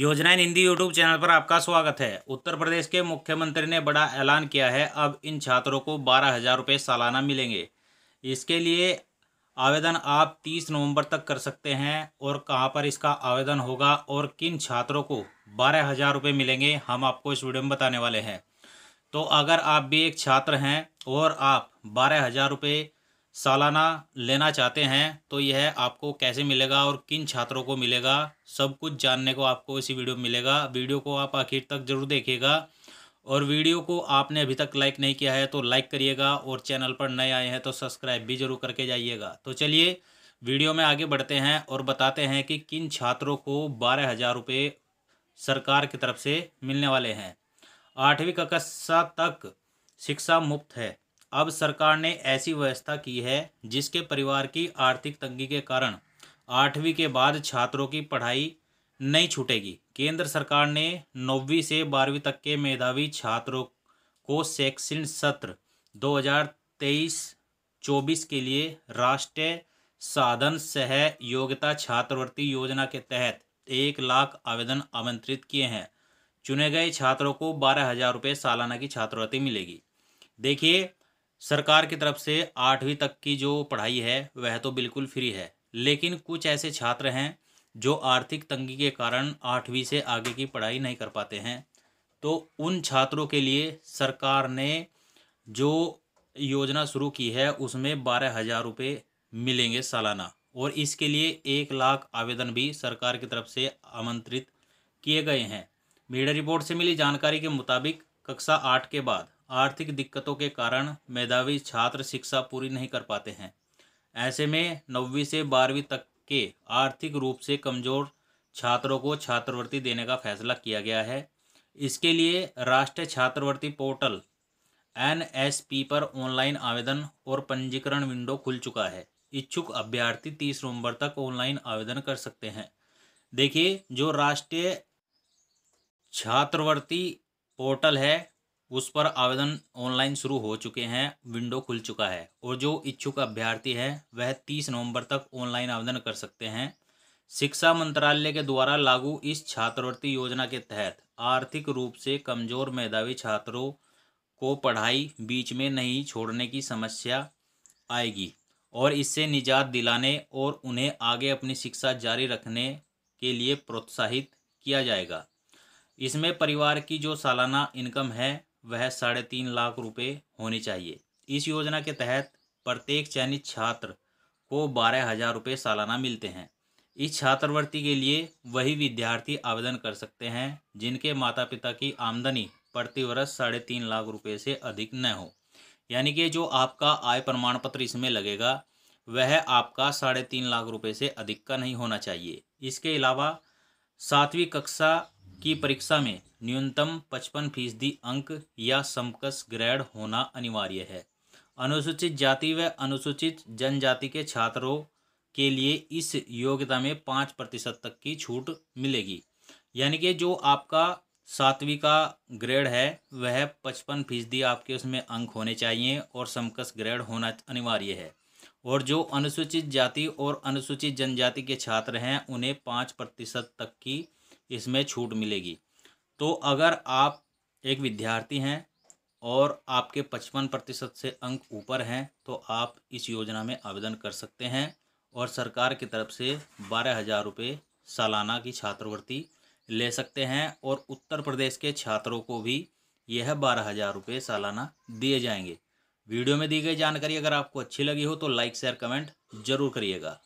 योजना इन Hindi YouTube channel पर आपका स्वागत है उत्तर प्रदेश के मुख्यमंत्री ने बड़ा ऐलान किया है अब इन छात्रों को बारह हज़ार रुपये सालाना मिलेंगे इसके लिए आवेदन आप तीस नवंबर तक कर सकते हैं और कहां पर इसका आवेदन होगा और किन छात्रों को बारह हज़ार रुपये मिलेंगे हम आपको इस वीडियो में बताने वाले हैं तो अगर आप भी एक छात्र हैं और आप बारह हज़ार रुपये सालाना लेना चाहते हैं तो यह आपको कैसे मिलेगा और किन छात्रों को मिलेगा सब कुछ जानने को आपको इसी वीडियो में मिलेगा वीडियो को आप आखिर तक ज़रूर देखिएगा और वीडियो को आपने अभी तक लाइक नहीं किया है तो लाइक करिएगा और चैनल पर नए आए हैं तो सब्सक्राइब भी ज़रूर करके जाइएगा तो चलिए वीडियो में आगे बढ़ते हैं और बताते हैं कि किन छात्रों को बारह हज़ार रुपये सरकार की तरफ से मिलने वाले हैं आठवीं कक्षा तक शिक्षा मुफ्त है अब सरकार ने ऐसी व्यवस्था की है जिसके परिवार की आर्थिक तंगी के कारण आठवीं के बाद छात्रों की पढ़ाई नहीं छूटेगी केंद्र सरकार ने नौवीं से बारहवीं तक के मेधावी छात्रों को शैक्षणिक सत्र 2023-24 के लिए राष्ट्रीय साधन सह योग्यता छात्रवृत्ति योजना के तहत एक लाख आवेदन आमंत्रित किए हैं चुने गए छात्रों को बारह हजार रुपये सालाना की छात्रवृत्ति मिलेगी देखिए सरकार की तरफ से आठवीं तक की जो पढ़ाई है वह तो बिल्कुल फ्री है लेकिन कुछ ऐसे छात्र हैं जो आर्थिक तंगी के कारण आठवीं से आगे की पढ़ाई नहीं कर पाते हैं तो उन छात्रों के लिए सरकार ने जो योजना शुरू की है उसमें बारह हज़ार रुपये मिलेंगे सालाना और इसके लिए एक लाख आवेदन भी सरकार की तरफ से आमंत्रित किए गए हैं मीडिया रिपोर्ट से मिली जानकारी के मुताबिक कक्षा आठ के बाद आर्थिक दिक्कतों के कारण मेधावी छात्र शिक्षा पूरी नहीं कर पाते हैं ऐसे में नौवीं से बारहवीं तक के आर्थिक रूप से कमज़ोर छात्रों को छात्रवृत्ति देने का फैसला किया गया है इसके लिए राष्ट्रीय छात्रवृत्ति पोर्टल एन एस पी पर ऑनलाइन आवेदन और पंजीकरण विंडो खुल चुका है इच्छुक अभ्यर्थी तीस नवंबर तक ऑनलाइन आवेदन कर सकते हैं देखिए जो राष्ट्रीय छात्रवृत्ति पोर्टल है उस पर आवेदन ऑनलाइन शुरू हो चुके हैं विंडो खुल चुका है और जो इच्छुक अभ्यर्थी है वह तीस नवंबर तक ऑनलाइन आवेदन कर सकते हैं शिक्षा मंत्रालय के द्वारा लागू इस छात्रवृत्ति योजना के तहत आर्थिक रूप से कमजोर मेधावी छात्रों को पढ़ाई बीच में नहीं छोड़ने की समस्या आएगी और इससे निजात दिलाने और उन्हें आगे अपनी शिक्षा जारी रखने के लिए प्रोत्साहित किया जाएगा इसमें परिवार की जो सालाना इनकम है वह साढ़े तीन लाख रुपये होनी चाहिए इस योजना के तहत प्रत्येक चयनित छात्र को बारह हज़ार रुपये सालाना मिलते हैं इस छात्रवृत्ति के लिए वही विद्यार्थी आवेदन कर सकते हैं जिनके माता पिता की आमदनी प्रतिवर्ष साढ़े तीन लाख रुपये से अधिक न हो यानी कि जो आपका आय प्रमाण पत्र इसमें लगेगा वह आपका साढ़े तीन लाख रुपये से अधिक का नहीं होना चाहिए इसके अलावा सातवीं कक्षा की परीक्षा में न्यूनतम पचपन फीसदी अंक या समकस ग्रेड होना अनिवार्य है अनुसूचित जाति व अनुसूचित जनजाति के छात्रों के लिए इस योग्यता में पाँच प्रतिशत तक की छूट मिलेगी यानी कि जो आपका सातवीं का ग्रेड है वह पचपन फीसदी आपके उसमें अंक होने चाहिए और समकस ग्रेड होना अनिवार्य है और जो अनुसूचित जाति और अनुसूचित जनजाति के छात्र हैं उन्हें पाँच प्रतिशत तक की इसमें छूट मिलेगी तो अगर आप एक विद्यार्थी हैं और आपके पचपन प्रतिशत से अंक ऊपर हैं तो आप इस योजना में आवेदन कर सकते हैं और सरकार की तरफ से बारह हज़ार रुपये सालाना की छात्रवृत्ति ले सकते हैं और उत्तर प्रदेश के छात्रों को भी यह बारह हज़ार रुपये सालाना दिए जाएंगे वीडियो में दी गई जानकारी अगर आपको अच्छी लगी हो तो लाइक शेयर कमेंट जरूर करिएगा